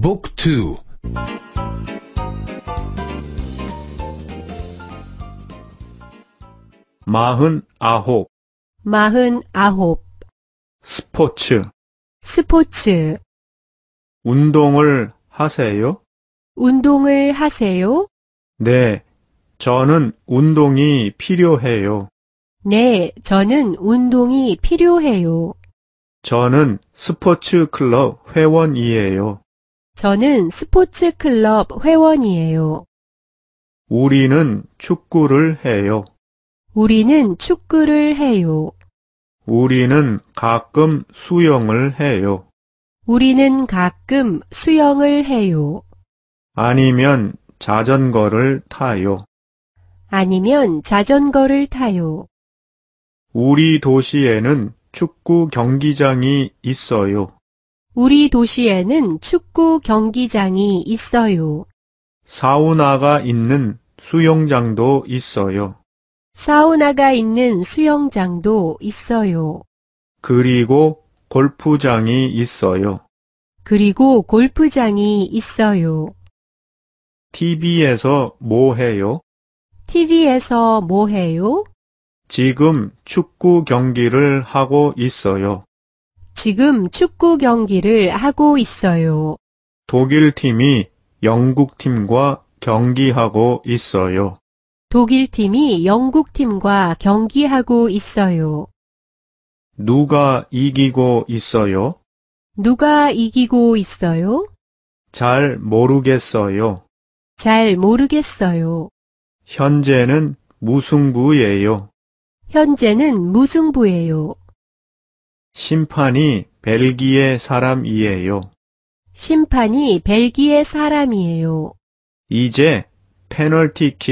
Book 2 마흔아홉 마흔아홉 스포츠 스포츠 운동을 하세요? 운동을 하세요? 네, 저는 운동이 필요해요. 네, 저는 운동이 필요해요. 저는 스포츠 클럽 회원이에요. 저는 스포츠 클럽 회원이에요. 우리는 축구를 해요. 우리는 축구를 해요. 우리는 가끔 수영을 해요. 우리는 가끔 수영을 해요. 아니면 자전거를 타요. 아니면 자전거를 타요. 우리 도시에는 축구 경기장이 있어요. 우리 도시에는 축구 경기장이 있어요. 사우나가 있는 수영장도 있어요. 사우나가 있는 수영장도 있어요. 그리고 골프장이 있어요. 그리고 골프장이 있어요. TV에서 뭐 해요? TV에서 뭐 해요? 지금 축구 경기를 하고 있어요. 지금 축구 경기를 하고 있어요. 독일 팀이 영국 팀과 경기하고 있어요. 독일 팀이 영국 팀과 경기하고 있어요. 누가 이기고 있어요? 누가 이기고 있어요? 잘 모르겠어요. 잘 모르겠어요. 현재는 무승부예요. 현재는 무승부예요. 심판이 벨기에 사람이에요. 심판이 벨기에 사람이에요. 이제 페널티킥